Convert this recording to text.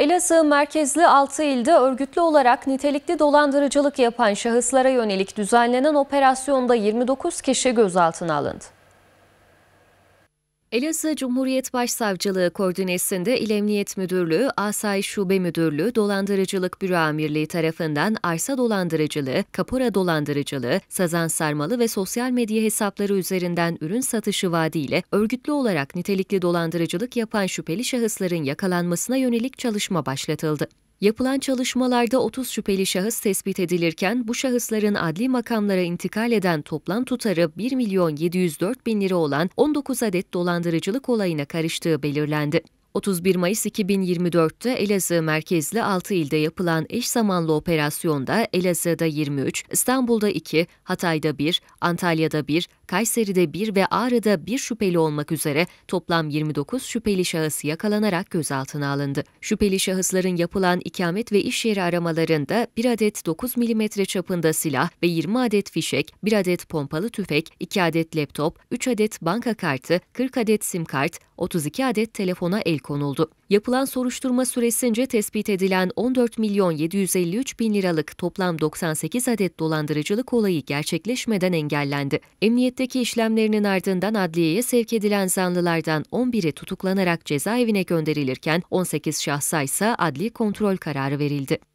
Elazığ merkezli 6 ilde örgütlü olarak nitelikli dolandırıcılık yapan şahıslara yönelik düzenlenen operasyonda 29 kişi gözaltına alındı. Elazığ Cumhuriyet Başsavcılığı koordinesinde İl Emniyet Müdürlüğü, Asayiş Şube Müdürlüğü, Dolandırıcılık Büro Amirliği tarafından arsa dolandırıcılığı, kapora dolandırıcılığı, sazan sarmalı ve sosyal medya hesapları üzerinden ürün satışı vaadiyle örgütlü olarak nitelikli dolandırıcılık yapan şüpheli şahısların yakalanmasına yönelik çalışma başlatıldı. Yapılan çalışmalarda 30 şüpheli şahıs tespit edilirken bu şahısların adli makamlara intikal eden toplam tutarı 1 milyon 704 bin lira olan 19 adet dolandırıcılık olayına karıştığı belirlendi. 31 Mayıs 2024'te Elazığ merkezli 6 ilde yapılan eş zamanlı operasyonda Elazığ'da 23, İstanbul'da 2, Hatay'da 1, Antalya'da 1, Kayseri'de 1 ve Ağrı'da 1 şüpheli olmak üzere toplam 29 şüpheli şahıs yakalanarak gözaltına alındı. Şüpheli şahısların yapılan ikamet ve iş yeri aramalarında 1 adet 9 mm çapında silah ve 20 adet fişek, 1 adet pompalı tüfek, 2 adet laptop, 3 adet banka kartı, 40 adet sim kart, 32 adet telefona el konuldu. Yapılan soruşturma süresince tespit edilen 14 milyon 753 bin liralık toplam 98 adet dolandırıcılık olayı gerçekleşmeden engellendi. Emniyetteki işlemlerinin ardından adliyeye sevk edilen zanlılardan 11'i tutuklanarak cezaevine gönderilirken 18 şahsa ise adli kontrol kararı verildi.